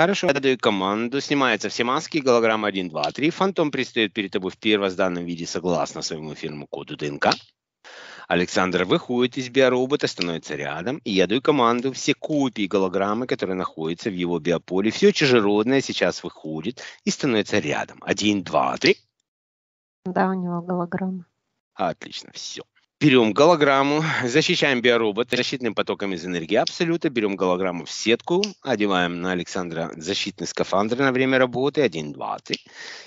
Хорошо, я даю команду, снимаются все маски, голограмма 1, 2, 3. Фантом предстает перед тобой в первозданном виде согласно своему фирму коду ДНК. Александр выходит из биоробота, становится рядом, и я даю команду все копии голограммы, которые находятся в его биополе. Все чужеродное сейчас выходит и становится рядом. Один, два, три. Да, у него голограмма. Отлично, все берем голограмму, защищаем биоробот защитным потоком из энергии абсолюта, берем голограмму в сетку, одеваем на Александра защитный скафандр на время работы 1.20,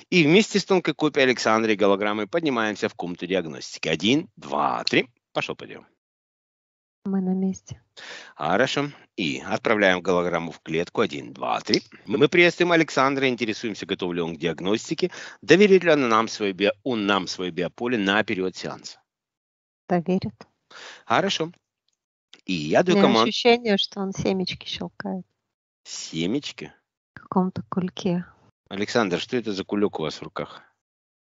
и вместе с тонкой копией Александра и голограммы поднимаемся в комнату диагностики. 1, 2, 3. Пошел, подъем. Мы на месте. Хорошо. И отправляем голограмму в клетку. Один, два, три. Мы приветствуем Александра, интересуемся, готов ли он к диагностике, доверит ли он нам свое, био, он нам свое биополе на период сеанса. Поверит. Хорошо. И я даю команду. ощущение, что он семечки щелкает. Семечки? В каком-то кульке. Александр, что это за кулек у вас в руках?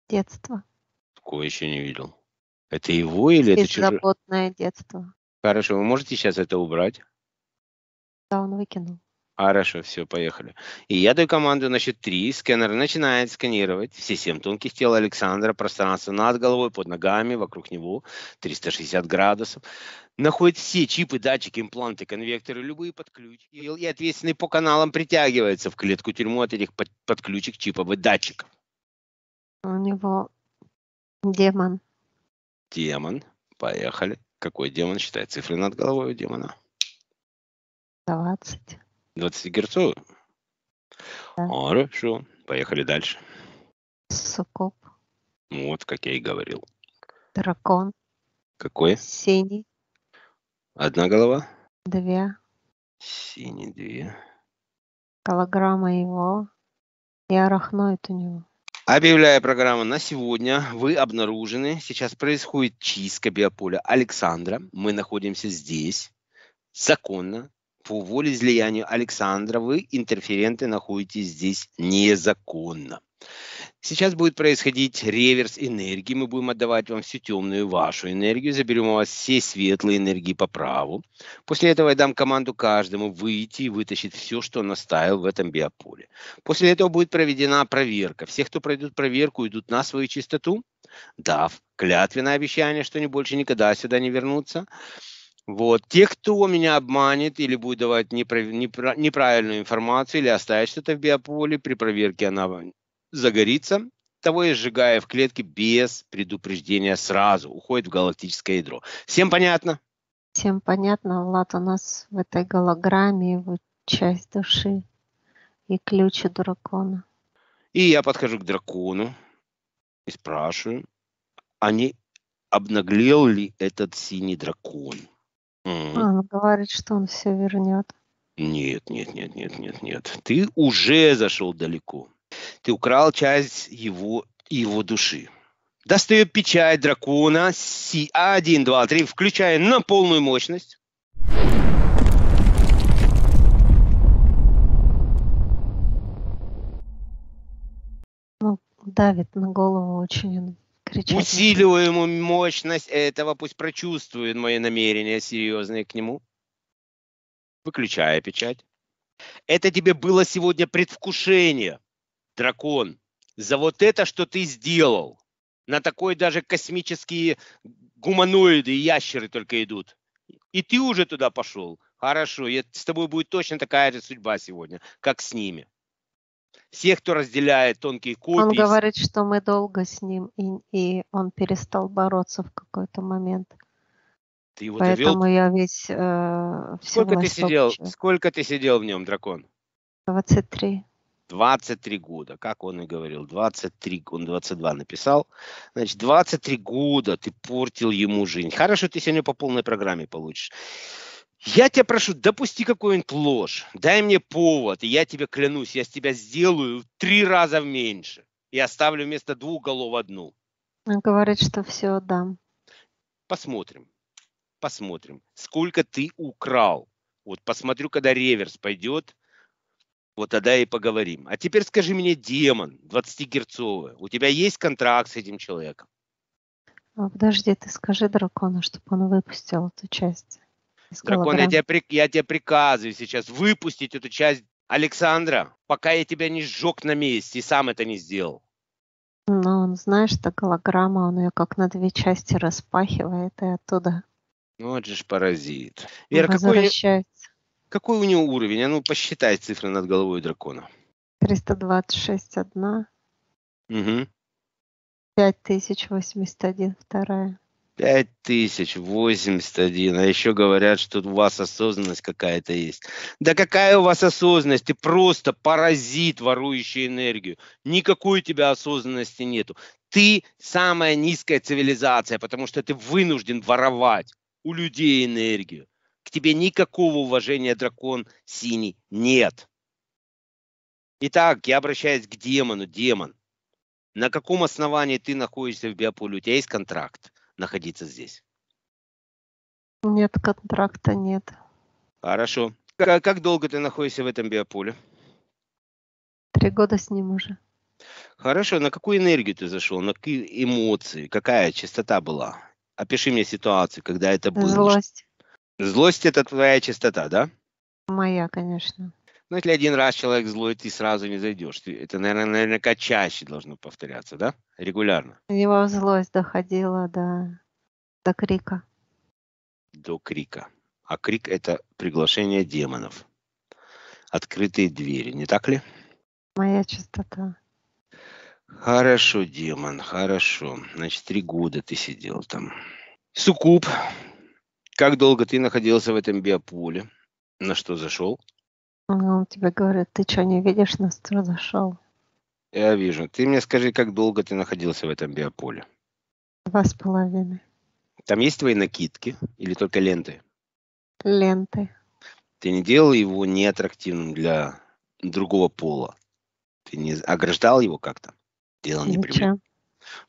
Детство. Такое еще не видел. Это его или это чужое? Беззаботное детство. Хорошо, вы можете сейчас это убрать? Да, он выкинул. А, хорошо, все, поехали. И я даю команду значит, три. 3. начинает сканировать все семь тонких тел Александра, пространство над головой, под ногами, вокруг него, 360 градусов. Находит все чипы, датчики, импланты, конвекторы, любые подключки. И ответственный по каналам притягивается в клетку-тюрьму от этих под подключек чипов и датчиков. А у него демон. Демон. Поехали. Какой демон считает цифры над головой у демона? 20. 20-герцовый? Да. Хорошо. Поехали дальше. Сукоп. Вот, как я и говорил. Дракон. Какой? Синий. Одна голова? Две. Синий две. Килограмма его и арахноид у него. Объявляю программу на сегодня. Вы обнаружены. Сейчас происходит чистка биополя Александра. Мы находимся здесь законно по воле излияния Александра вы, интерференты, находитесь здесь незаконно. Сейчас будет происходить реверс энергии. Мы будем отдавать вам всю темную вашу энергию. Заберем у вас все светлые энергии по праву. После этого я дам команду каждому выйти и вытащить все, что он оставил в этом биополе. После этого будет проведена проверка. Все, кто пройдут проверку, идут на свою чистоту, дав клятвенное обещание, что они больше никогда сюда не вернутся. Вот. Те, кто меня обманет или будет давать неправ... Неправ... неправильную информацию или оставит что-то в биополе, при проверке она загорится, того и сжигая в клетке без предупреждения сразу, уходит в галактическое ядро. Всем понятно? Всем понятно, Влад, у нас в этой голограмме его часть души и ключ у дракона. И я подхожу к дракону и спрашиваю, а не обнаглел ли этот синий дракон? А, он ну, говорит, что он все вернет. Нет, нет, нет, нет, нет, нет. Ты уже зашел далеко. Ты украл часть его, его души. Достаю печать дракона C1, 2, 3, включая на полную мощность. Ну, давит на голову очень кричать. Усиливаем ему мощность этого, пусть прочувствует мои намерения серьезные к нему. Выключая печать. Это тебе было сегодня предвкушение, дракон, за вот это, что ты сделал. На такой даже космические гуманоиды и ящеры только идут. И ты уже туда пошел. Хорошо, я, с тобой будет точно такая же судьба сегодня, как с ними. Все, кто разделяет тонкие копии... Он говорит, что мы долго с ним, и, и он перестал бороться в какой-то момент. Ты его Поэтому довел? я весь... Э, сколько, ты сидел, сколько ты сидел в нем, дракон? 23. 23 года, как он и говорил, 23, он 22 написал. Значит, 23 года ты портил ему жизнь. Хорошо, ты сегодня по полной программе получишь. Я тебя прошу, допусти какую-нибудь ложь, дай мне повод, и я тебе клянусь, я с тебя сделаю три раза меньше и оставлю вместо двух голов одну. Он говорит, что все отдам. Посмотрим, посмотрим, сколько ты украл. Вот посмотрю, когда реверс пойдет, вот тогда и поговорим. А теперь скажи мне, демон 20-герцовый, у тебя есть контракт с этим человеком? А, подожди, ты скажи дракону, чтобы он выпустил эту часть. Дракон, я тебя, я тебя приказываю сейчас выпустить эту часть Александра, пока я тебя не сжег на месте и сам это не сделал. Ну, он, знаешь, это голограмма, он ее как на две части распахивает и оттуда. Ну, вот же ж паразит. Вера, какой, какой у него уровень? А ну, посчитай цифры над головой дракона. 326 одна. Угу. 5081 вторая. 5081. А еще говорят, что у вас осознанность какая-то есть. Да какая у вас осознанность? Ты просто паразит, ворующий энергию. Никакой у тебя осознанности нету. Ты самая низкая цивилизация, потому что ты вынужден воровать у людей энергию. К тебе никакого уважения, дракон синий, нет. Итак, я обращаюсь к демону. Демон, на каком основании ты находишься в биополе? У тебя есть контракт? находиться здесь? Нет, контракта нет. Хорошо. Как, как долго ты находишься в этом биополе? Три года с ним уже. Хорошо, на какую энергию ты зашел, на какие эмоции, какая частота была? Опиши мне ситуацию, когда это было. Злость. Злость это твоя частота, да? Моя, конечно. Но ну, если один раз человек злой, ты сразу не зайдешь. Это, наверное, наверняка чаще должно повторяться, да? Регулярно. Его злость доходила до, до крика. До крика. А крик – это приглашение демонов. Открытые двери, не так ли? Моя чистота. Хорошо, демон, хорошо. Значит, три года ты сидел там. Сукуб, как долго ты находился в этом биополе? На что зашел? Он тебе говорит, ты что, не видишь, нас туда зашел? Я вижу. Ты мне скажи, как долго ты находился в этом биополе? Два с половиной. Там есть твои накидки или только ленты? Ленты. Ты не делал его неаттрактивным для другого пола? Ты не ограждал его как-то? делал не прям.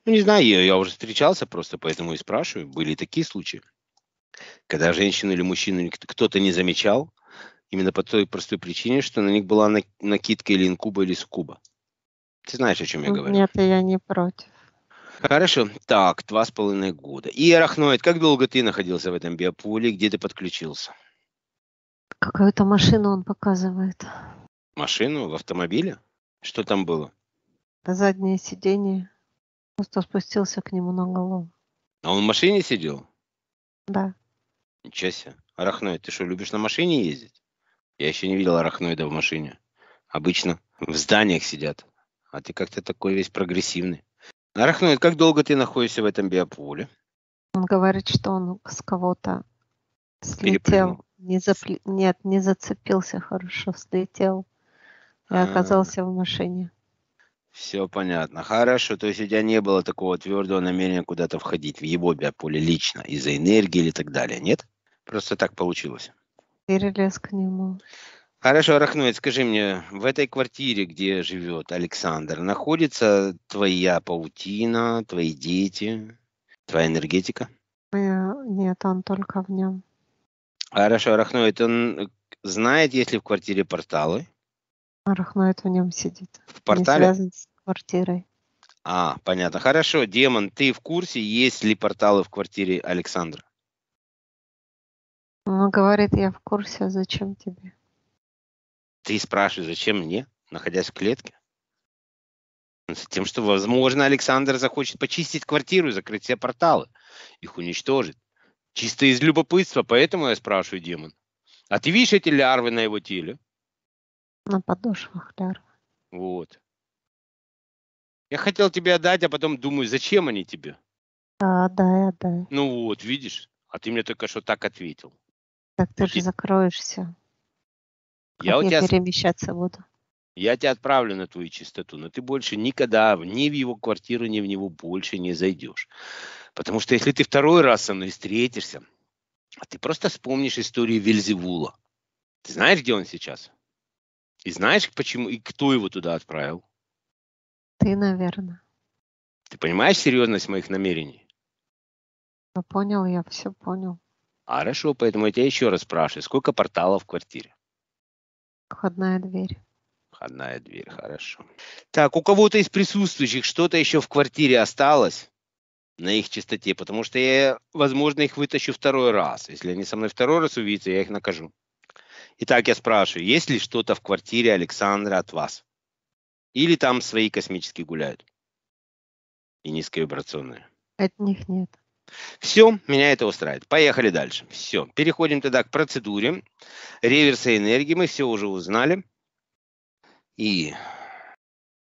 Ну, не знаю, я, я уже встречался просто, поэтому и спрашиваю. Были такие случаи, когда женщину или мужчину кто-то не замечал, Именно по той простой причине, что на них была накидка или инкуба, или скуба. Ты знаешь, о чем я говорю? Нет, я не против. Хорошо. Так, два с половиной года. И арахноид, как долго ты находился в этом Биополе, Где ты подключился? Какую-то машину он показывает. Машину? В автомобиле? Что там было? Заднее сиденье. Просто спустился к нему на голову. А он в машине сидел? Да. Ничего себе. Арахноид, ты что, любишь на машине ездить? Я еще не видел арахноида в машине. Обычно в зданиях сидят. А ты как-то такой весь прогрессивный. Арахноид, как долго ты находишься в этом биополе? Он говорит, что он с кого-то слетел. Не запли... Нет, не зацепился хорошо, слетел и А-а-а. оказался в машине. Все понятно. Хорошо. То есть у тебя не было такого твердого намерения куда-то входить в его биополе лично из-за энергии или так далее, нет? Просто так получилось. Перелез к нему. Хорошо, Рахноид, скажи мне, в этой квартире, где живет Александр, находится твоя паутина, твои дети, твоя энергетика? Э, нет, он только в нем. Хорошо, Рахноид, он знает, есть ли в квартире порталы? Рахноид в нем сидит. В портале? Не связан с квартирой. А, понятно. Хорошо, демон, ты в курсе, есть ли порталы в квартире Александра? Он ну, говорит, я в курсе, а зачем тебе? Ты спрашиваешь, зачем мне, находясь в клетке? тем, что, возможно, Александр захочет почистить квартиру и закрыть все порталы. Их уничтожит. Чисто из любопытства, поэтому я спрашиваю, демон. А ты видишь эти лярвы на его теле? На подошвах лярвы. Вот. Я хотел тебе отдать, а потом думаю, зачем они тебе? А, да, да. Ну вот, видишь? А ты мне только что так ответил. Так ты же закроешься. Как я, у тебя... перемещаться буду. Я тебя отправлю на твою чистоту, но ты больше никогда ни в его квартиру, ни в него больше не зайдешь. Потому что если ты второй раз со мной встретишься, а ты просто вспомнишь историю Вельзевула. Ты знаешь, где он сейчас? И знаешь, почему и кто его туда отправил? Ты, наверное. Ты понимаешь серьезность моих намерений? Я ну, понял, я все понял. Хорошо, поэтому я тебя еще раз спрашиваю, сколько порталов в квартире? Входная дверь. Входная дверь, хорошо. Так, у кого-то из присутствующих что-то еще в квартире осталось? на их чистоте, потому что я, возможно, их вытащу второй раз. Если они со мной второй раз увидятся, я их накажу. Итак, я спрашиваю, есть ли что-то в квартире Александра от вас? Или там свои космические гуляют? И низковибрационные? От них нет. Все, меня это устраивает. Поехали дальше. Все, переходим тогда к процедуре реверса энергии. Мы все уже узнали. И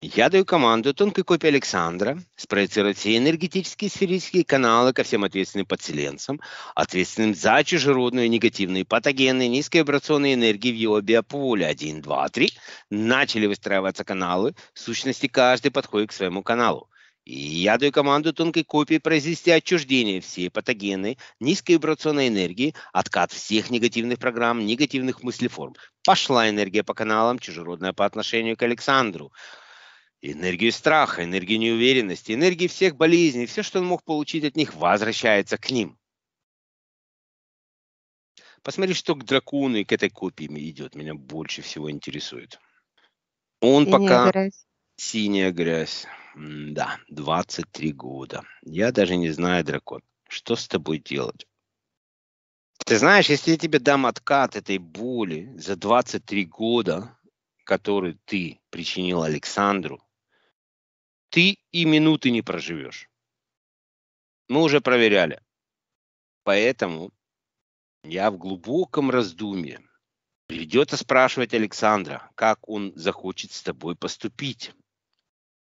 я даю команду тонкой копии Александра спроецировать все энергетические сферические каналы ко всем ответственным подселенцам, ответственным за чужеродные, негативные патогены, низкой вибрационной энергии в его биополе. 1, 2, 3. Начали выстраиваться каналы. В сущности, каждый подходит к своему каналу я даю команду тонкой копии произвести отчуждение всей патогенной низкой вибрационной энергии, откат всех негативных программ, негативных мыслеформ. Пошла энергия по каналам, чужеродная по отношению к Александру. Энергию страха, энергию неуверенности, энергии всех болезней, все, что он мог получить от них, возвращается к ним. Посмотри, что к дракону и к этой копии идет. Меня больше всего интересует. Он синяя пока... Грязь. Синяя грязь да, 23 года. Я даже не знаю, дракон, что с тобой делать? Ты знаешь, если я тебе дам откат этой боли за 23 года, которую ты причинил Александру, ты и минуты не проживешь. Мы уже проверяли. Поэтому я в глубоком раздумье. Придется спрашивать Александра, как он захочет с тобой поступить.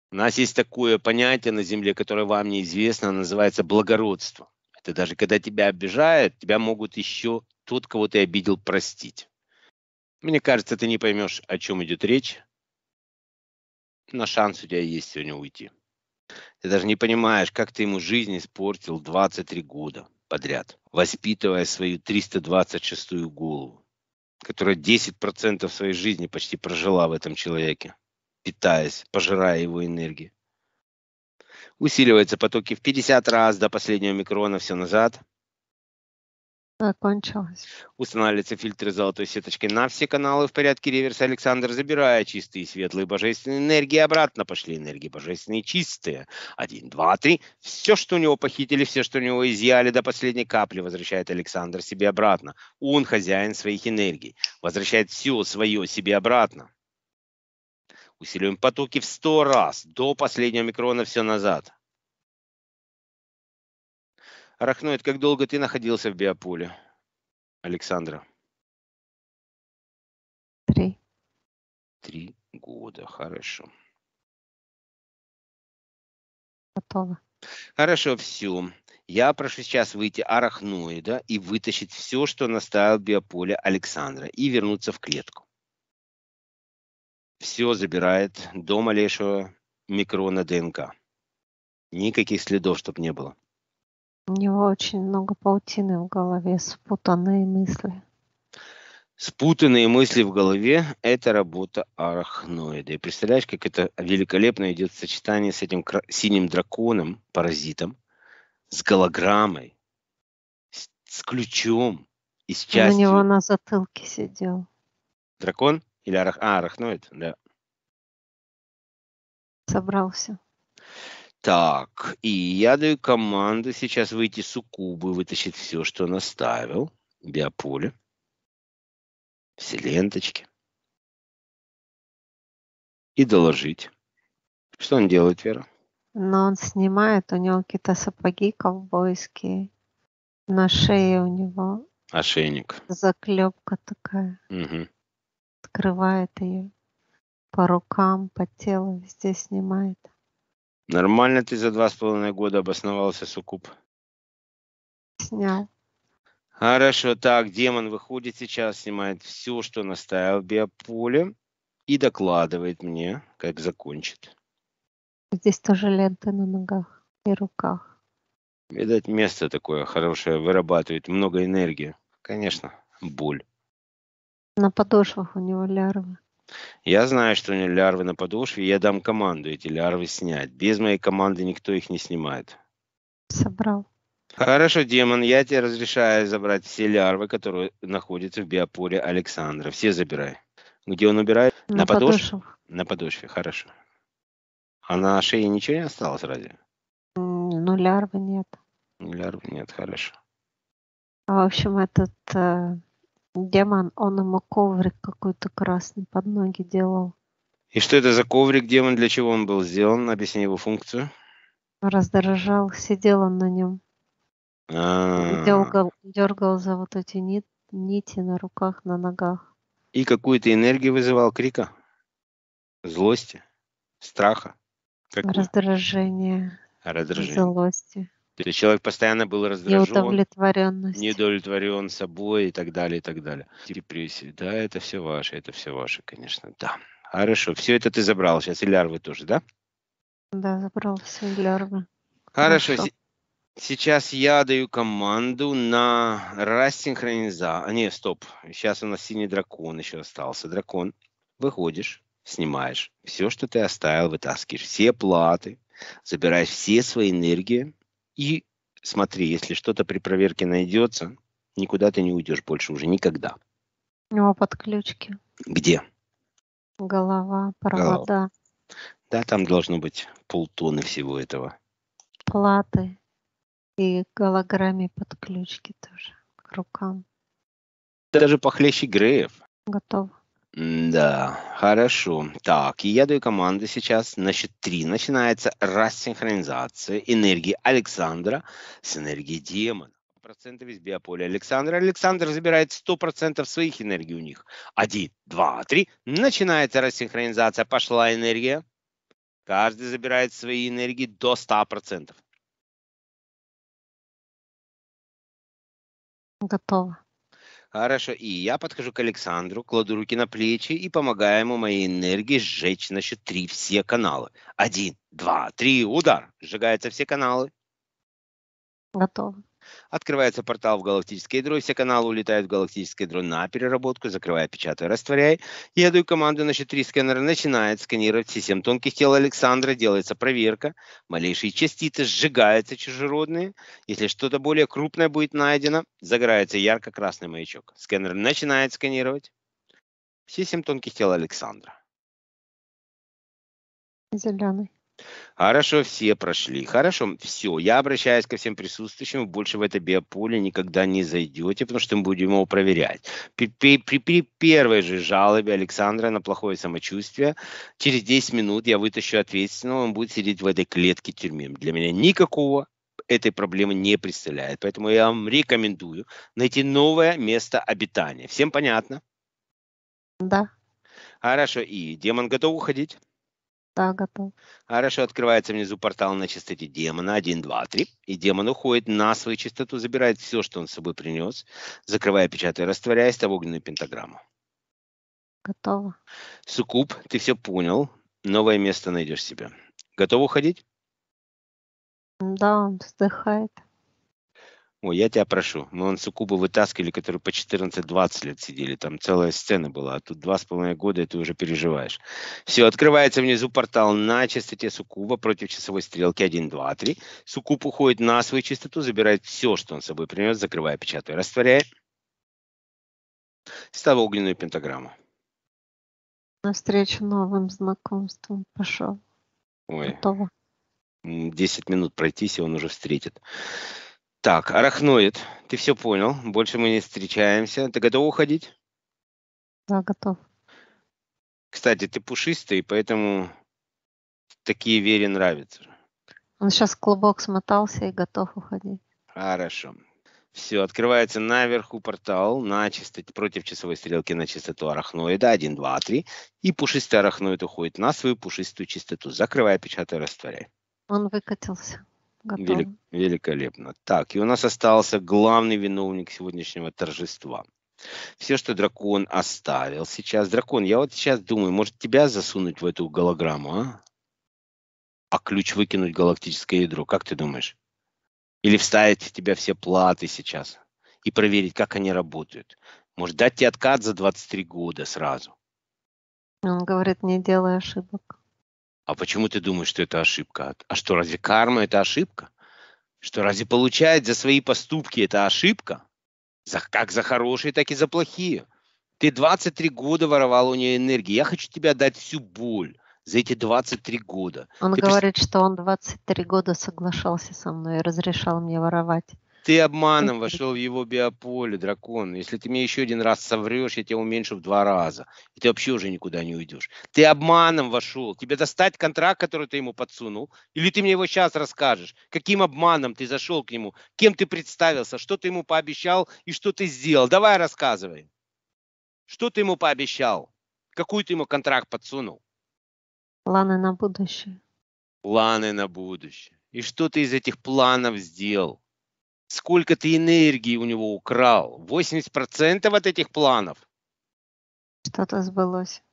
У нас есть такое понятие на Земле, которое вам неизвестно, называется благородство. Это даже когда тебя обижают, тебя могут еще тот, кого ты обидел, простить. Мне кажется, ты не поймешь, о чем идет речь. Но шанс у тебя есть сегодня уйти. Ты даже не понимаешь, как ты ему жизнь испортил 23 года подряд, воспитывая свою 326-ю голову, которая 10% своей жизни почти прожила в этом человеке питаясь, пожирая его энергию. Усиливаются потоки в 50 раз до последнего микрона, все назад. Закончилось. Устанавливаются фильтры золотой сеточки на все каналы в порядке реверса Александр, забирая чистые, светлые, божественные энергии. Обратно пошли энергии божественные, чистые. Один, два, три. Все, что у него похитили, все, что у него изъяли до последней капли, возвращает Александр себе обратно. Он хозяин своих энергий. Возвращает все свое себе обратно усиливаем потоки в 100 раз, до последнего микрона все назад. Арахноид, как долго ты находился в биополе, Александра? Три. Три года, хорошо. Готово. Хорошо, все. Я прошу сейчас выйти арахноида и вытащить все, что наставил биополе Александра, и вернуться в клетку все забирает до малейшего микрона ДНК. Никаких следов, чтобы не было. У него очень много паутины в голове, спутанные мысли. Спутанные мысли в голове – это работа арахноида. И представляешь, как это великолепно идет в сочетании с этим синим драконом, паразитом, с голограммой, с, ключом и с частью. На него на затылке сидел. Дракон? Или арах... а, арахноид, да. Собрался. Так, и я даю команду сейчас выйти с укубы, вытащить все, что наставил. Биополе. Все ленточки. И доложить. Что он делает, Вера? Но ну, он снимает, у него какие-то сапоги ковбойские. На шее у него Ошейник. заклепка такая. Угу. Открывает ее. По рукам, по телу, везде снимает. Нормально ты за два с половиной года обосновался, суккуб. Снял. Хорошо, так, демон выходит сейчас, снимает все, что наставил в биополе и докладывает мне, как закончит. Здесь тоже ленты на ногах и руках. Видать, место такое хорошее, вырабатывает много энергии. Конечно, боль. На подошвах у него лярвы. Я знаю, что у него лярвы на подошве, я дам команду эти лярвы снять. Без моей команды никто их не снимает. Собрал. Хорошо, демон, я тебе разрешаю забрать все лярвы, которые находятся в биопоре Александра. Все забирай. Где он убирает? На, на подошве? подошве. На подошве, хорошо. А на шее ничего не осталось разве? Ну, лярвы нет. Лярвы нет, хорошо. А, в общем, этот э, Демон, он ему коврик какой-то красный под ноги делал. И что это за коврик, демон, для чего он был сделан? Объясни его функцию. Раздражал, сидел он на нем. А. Дергал, дергал за вот эти нит, нити на руках, на ногах. И какую-то энергию вызывал крика, злости, страха. Какую? Раздражение. Раздражение. Злости. То есть человек постоянно был раздражен, неудовлетворенность. неудовлетворен собой и так далее, и так далее. Депрессия, да, это все ваше, это все ваше, конечно, да. Хорошо, все это ты забрал сейчас, и лярвы тоже, да? Да, забрал все лярвы. Хорошо, Хорошо. Сейчас я даю команду на рассинхрониза. А, не, стоп. Сейчас у нас синий дракон еще остался. Дракон. Выходишь, снимаешь. Все, что ты оставил, вытаскиваешь. Все платы. Забираешь все свои энергии и смотри, если что-то при проверке найдется, никуда ты не уйдешь больше уже никогда. О, ну, а подключки. Где? Голова, провода. Голова. Да, там должно быть полтонны всего этого. Платы и голограмме подключки тоже к рукам. Даже похлеще Греев. Готово. Да, хорошо. Так, и я даю команды сейчас на счет три. Начинается рассинхронизация энергии Александра с энергией демона. Процентов из биополя Александра. Александр забирает 100% своих энергий у них. Один, два, три. Начинается рассинхронизация. Пошла энергия. Каждый забирает свои энергии до 100%. Готово. Хорошо. И я подхожу к Александру, кладу руки на плечи и помогаю ему моей энергией сжечь на счет три все каналы. Один, два, три, удар. Сжигаются все каналы. Готово. Открывается портал в галактическое ядро, все каналы улетают в галактическое ядро на переработку, закрывая, печатая, растворяй. Я даю команду, значит, три сканера начинает сканировать все семь тонких тел Александра, делается проверка, малейшие частицы сжигаются чужеродные. Если что-то более крупное будет найдено, загорается ярко-красный маячок. Сканер начинает сканировать все семь тонких тел Александра. Зеленый. Хорошо, все прошли. Хорошо, все. Я обращаюсь ко всем присутствующим. Больше в это биополе никогда не зайдете, потому что мы будем его проверять. При, при, при, при первой же жалобе Александра на плохое самочувствие, через 10 минут я вытащу ответственного, он будет сидеть в этой клетке тюрьме. Для меня никакого этой проблемы не представляет. Поэтому я вам рекомендую найти новое место обитания. Всем понятно? Да. Хорошо. И демон готов уходить? Да, готов. Хорошо, открывается внизу портал на частоте демона один два три, И демон уходит на свою частоту, забирает все, что он с собой принес, закрывая, печатая, растворяясь в огненную пентаграмму. Готово. Сукуб, ты все понял. Новое место найдешь себе. Готов уходить? Да, он вздыхает. Ой, я тебя прошу. Мы он Сукубу вытаскивали, которые по 14-20 лет сидели. Там целая сцена была. А тут два с половиной года, и ты уже переживаешь. Все, открывается внизу портал на частоте Сукуба против часовой стрелки 1, 2, 3. Сукуб уходит на свою частоту, забирает все, что он с собой принес, закрывая, печатая, растворяя. Ставь огненную пентаграмму. Навстречу новым знакомствам пошел. Ой. Готово. 10 минут пройтись, и он уже встретит. Так, арахноид, ты все понял, больше мы не встречаемся. Ты готов уходить? Да, готов. Кстати, ты пушистый, поэтому такие Вере нравятся. Он сейчас клубок смотался и готов уходить. Хорошо. Все, открывается наверху портал на чистоту, против часовой стрелки на частоту арахноида 1, 2, 3. И пушистый арахноид уходит на свою пушистую чистоту. Закрывай, печатай, растворяй. Он выкатился. Велик, великолепно. Так, и у нас остался главный виновник сегодняшнего торжества. Все, что дракон оставил сейчас. Дракон, я вот сейчас думаю, может тебя засунуть в эту голограмму, а? А ключ выкинуть галактическое ядро, как ты думаешь? Или вставить в тебя все платы сейчас и проверить, как они работают. Может, дать тебе откат за 23 года сразу. Он говорит, не делай ошибок. А почему ты думаешь, что это ошибка? А что, разве карма – это ошибка? Что разве получает за свои поступки – это ошибка? За, как за хорошие, так и за плохие. Ты 23 года воровал у нее энергии. Я хочу тебя дать всю боль за эти 23 года. Он ты говорит, пос... что он 23 года соглашался со мной и разрешал мне воровать. Ты обманом вошел в его биополе, дракон. Если ты мне еще один раз соврешь, я тебя уменьшу в два раза. И ты вообще уже никуда не уйдешь. Ты обманом вошел. Тебе достать контракт, который ты ему подсунул? Или ты мне его сейчас расскажешь? Каким обманом ты зашел к нему? Кем ты представился? Что ты ему пообещал и что ты сделал? Давай рассказывай. Что ты ему пообещал? Какую ты ему контракт подсунул? Планы на будущее. Планы на будущее. И что ты из этих планов сделал? сколько ты энергии у него украл. 80% от этих планов. Что-то сбылось.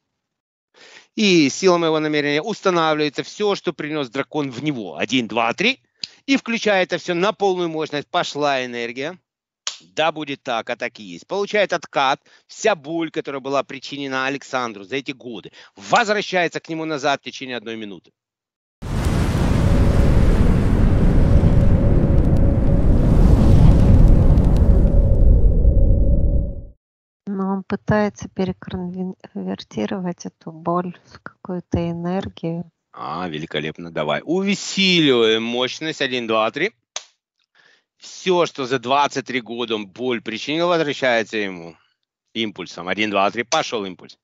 И сила моего намерения устанавливается все, что принес дракон в него. Один, два, три. И включая это все на полную мощность, пошла энергия. Да, будет так, а так и есть. Получает откат. Вся боль, которая была причинена Александру за эти годы, возвращается к нему назад в течение одной минуты. он пытается переконвертировать эту боль в какую-то энергию. А, великолепно, давай. Увесиливаем мощность. Один, два, три. Все, что за 23 года боль причинил, возвращается ему импульсом. Один, два, три, пошел импульс.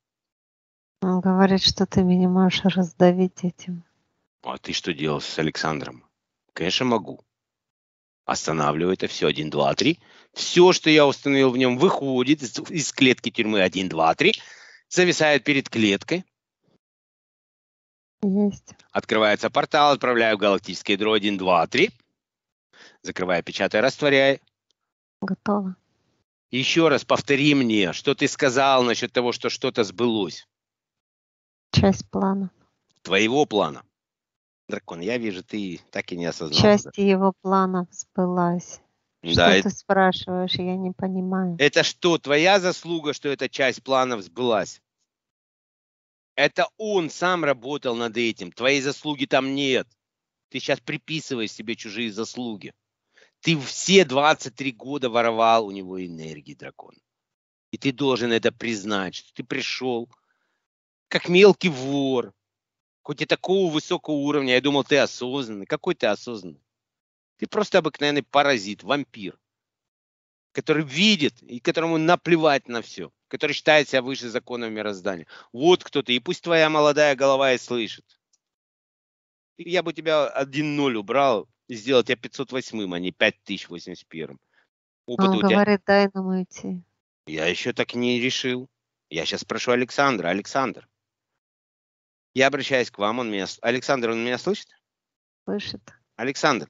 Он говорит, что ты меня можешь раздавить этим. А ты что делал с Александром? Конечно, могу останавливаю это все 1, 2, 3. Все, что я установил в нем, выходит из, из клетки тюрьмы 1, 2, 3, зависает перед клеткой. Есть. Открывается портал, отправляю в галактическое ядро 1, 2, 3. Закрываю, печатаю, растворяю. Готово. Еще раз повтори мне, что ты сказал насчет того, что что-то сбылось. Часть плана. Твоего плана. Дракон, я вижу, ты так и не осознал. Часть его планов сбылась. Что да, ты спрашиваешь, я не понимаю. Это что, твоя заслуга, что эта часть планов сбылась? Это он сам работал над этим. Твоей заслуги там нет. Ты сейчас приписываешь себе чужие заслуги. Ты все 23 года воровал у него энергии, дракон. И ты должен это признать, что ты пришел как мелкий вор, хоть и такого высокого уровня, я думал, ты осознанный. Какой ты осознанный? Ты просто обыкновенный паразит, вампир, который видит и которому наплевать на все, который считает себя выше законов мироздания. Вот кто ты, и пусть твоя молодая голова и слышит. Я бы тебя 1-0 убрал и сделал тебя 508-м, а не 5081-м. Опыт Он у тебя... говорит, дай нам уйти. Я еще так не решил. Я сейчас спрошу Александра. Александр, я обращаюсь к вам, он меня... Александр, он меня слышит? Слышит. Александр,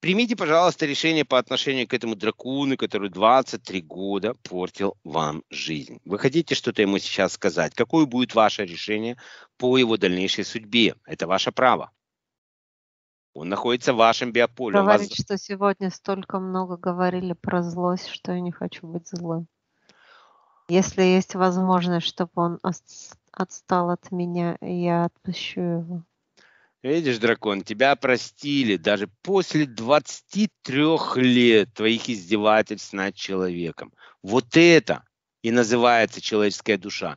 примите, пожалуйста, решение по отношению к этому дракуну, который 23 года портил вам жизнь. Вы хотите что-то ему сейчас сказать? Какое будет ваше решение по его дальнейшей судьбе? Это ваше право. Он находится в вашем биополе. Говорит, вас... что сегодня столько много говорили про злость, что я не хочу быть злым. Если есть возможность, чтобы он отстал от меня, и я отпущу его. Видишь, дракон, тебя простили даже после 23 лет твоих издевательств над человеком. Вот это и называется человеческая душа.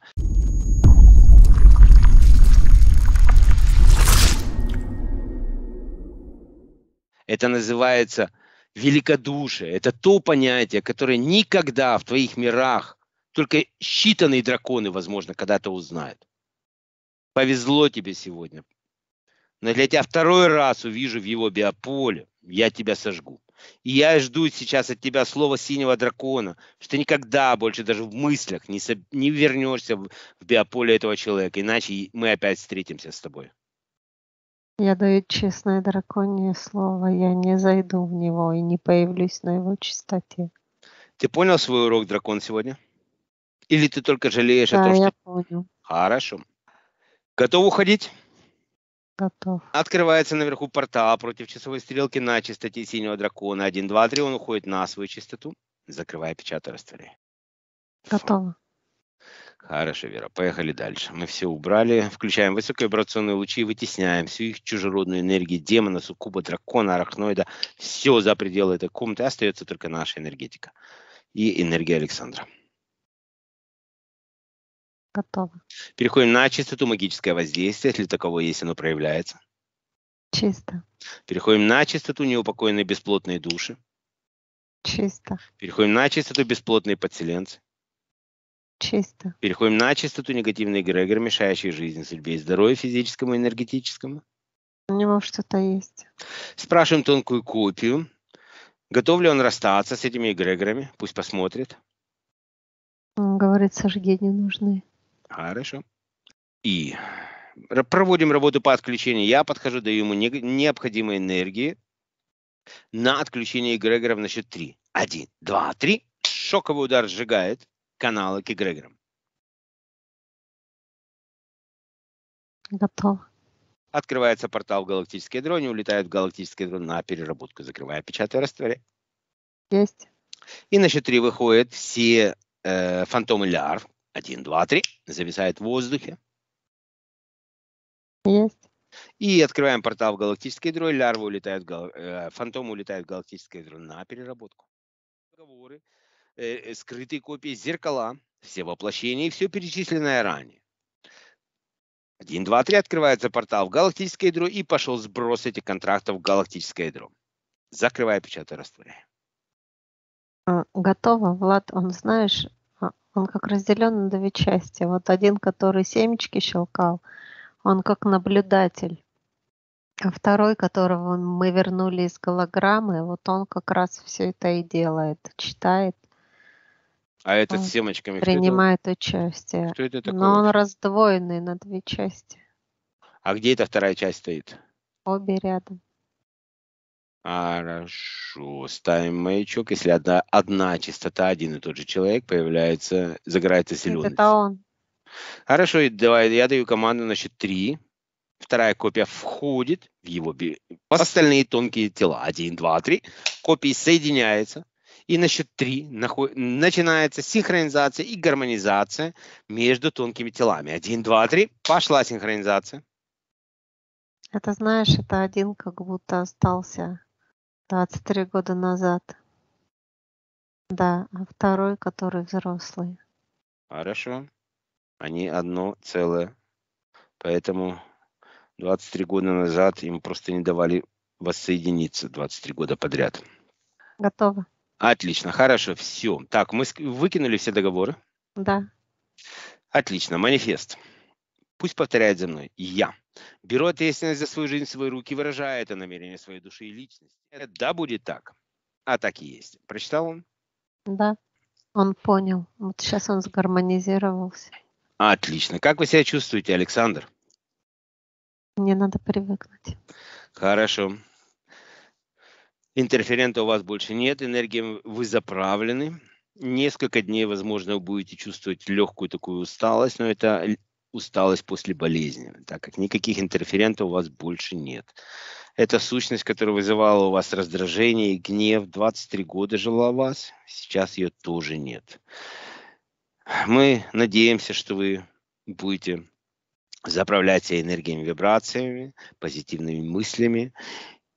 Это называется великодушие. Это то понятие, которое никогда в твоих мирах только считанные драконы, возможно, когда-то узнают. Повезло тебе сегодня. Но для тебя второй раз увижу в его биополе, я тебя сожгу. И я жду сейчас от тебя слова синего дракона, что ты никогда больше даже в мыслях не, со... не вернешься в, в биополе этого человека, иначе мы опять встретимся с тобой. Я даю честное драконье слово, я не зайду в него и не появлюсь на его чистоте. Ты понял свой урок, дракон, сегодня? Или ты только жалеешь да, о том, я что... Понял. Хорошо. Готов уходить? Готов. Открывается наверху портал против часовой стрелки на частоте синего дракона. один, два, три Он уходит на свою частоту. Закрывай, печатай, растворяй. Готово. Хорошо, Вера, поехали дальше. Мы все убрали, включаем высоковибрационные лучи и вытесняем всю их чужеродную энергию демона, суккуба, дракона, арахноида. Все за пределы этой комнаты, остается только наша энергетика и энергия Александра. Готово. Переходим на чистоту магическое воздействие, если таковое есть, оно проявляется. Чисто. Переходим на чистоту неупокоенные бесплотные души. Чисто. Переходим на чистоту бесплотные подселенцы. Чисто. Переходим на чистоту негативный эгрегор, мешающий жизни, судьбе и здоровью физическому и энергетическому. У него что-то есть. Спрашиваем тонкую копию. Готов ли он расстаться с этими эгрегорами? Пусть посмотрит. говорит, сожги не нужны. Хорошо. И проводим работу по отключению. Я подхожу, даю ему не, необходимой энергии на отключение эгрегоров на счет 3. 1, 2, 3. Шоковый удар сжигает каналы к эгрегорам. Готово. Открывается портал в дрон, и улетает в галактический дрон на переработку, закрывая, печатая, растворяя. Есть. И на счет 3 выходят все э, фантомы лярв, один, два, три. Зависает в воздухе. Есть. И открываем портал в галактический ядро. Лярва улетает, гал... Э, фантом улетает в галактическое ядро на переработку. Договоры, э, э, скрытые копии зеркала, все воплощения и все перечисленное ранее. Один, два, три. Открывается портал в галактическое ядро и пошел сброс этих контрактов в галактическое ядро. Закрывая, печатай, растворяю. А, готово, Влад. Он, знаешь, он как разделен на две части. Вот один, который семечки щелкал, он как наблюдатель. А второй, которого мы вернули из голограммы, вот он как раз все это и делает, читает. А этот с семечками принимает кто это? участие. Что это такое? Но он раздвоенный на две части. А где эта вторая часть стоит? Обе рядом. Хорошо. Ставим маячок. Если одна, одна частота, один и тот же человек появляется, загорается зеленый. Это он. Хорошо, давай, я даю команду на счет 3. Вторая копия входит в его остальные тонкие тела. Один, два, три. Копии соединяются. И на счет три начинается синхронизация и гармонизация между тонкими телами. Один, два, три. Пошла синхронизация. Это знаешь, это один как будто остался 23 года назад. Да, а второй, который взрослый. Хорошо. Они одно целое. Поэтому 23 года назад им просто не давали воссоединиться 23 года подряд. Готово. Отлично, хорошо, все. Так, мы выкинули все договоры? Да. Отлично, манифест. Пусть повторяет за мной. Я. Беру ответственность за свою жизнь в свои руки, выражая это намерение своей души и личности. Да, будет так. А так и есть. Прочитал он? Да, он понял. Вот сейчас он сгармонизировался. Отлично. Как вы себя чувствуете, Александр? Мне надо привыкнуть. Хорошо. Интерферента у вас больше нет, энергией вы заправлены. Несколько дней, возможно, вы будете чувствовать легкую такую усталость, но это усталость после болезни, так как никаких интерферентов у вас больше нет. Эта сущность, которая вызывала у вас раздражение и гнев, 23 года жила у вас, сейчас ее тоже нет. Мы надеемся, что вы будете заправляться энергиями, вибрациями, позитивными мыслями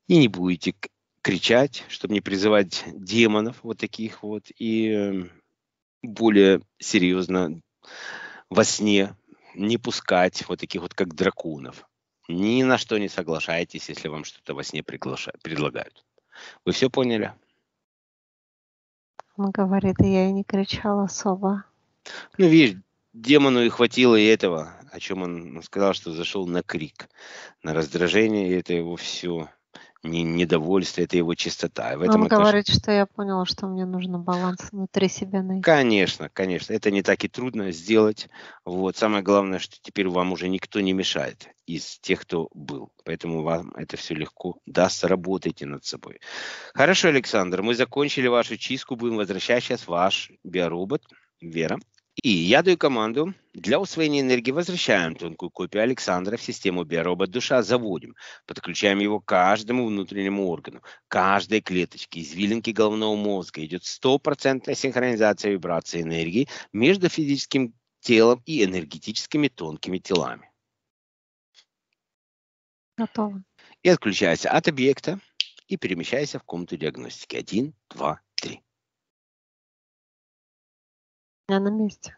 и не будете кричать, чтобы не призывать демонов вот таких вот и эм, более серьезно во сне не пускать вот таких вот как дракунов. Ни на что не соглашайтесь, если вам что-то во сне предлагают. Вы все поняли? Он говорит, я и не кричал особо. Ну, видишь, демону и хватило и этого, о чем он сказал, что зашел на крик, на раздражение, и это его все не, недовольство, это его чистота. в ну, этом Он отношении... говорит, что я поняла что мне нужно баланс внутри себя найти. Конечно, конечно, это не так и трудно сделать. Вот самое главное, что теперь вам уже никто не мешает из тех, кто был. Поэтому вам это все легко даст, работайте над собой. Хорошо, Александр, мы закончили вашу чистку, будем возвращать сейчас ваш биоробот. Вера. И я даю команду. Для усвоения энергии возвращаем тонкую копию Александра в систему биоробот душа, заводим, подключаем его к каждому внутреннему органу, каждой клеточке, извилинке головного мозга. Идет стопроцентная синхронизация вибрации энергии между физическим телом и энергетическими тонкими телами. Готово. И отключайся от объекта и перемещайся в комнату диагностики. Один, два, Я на месте.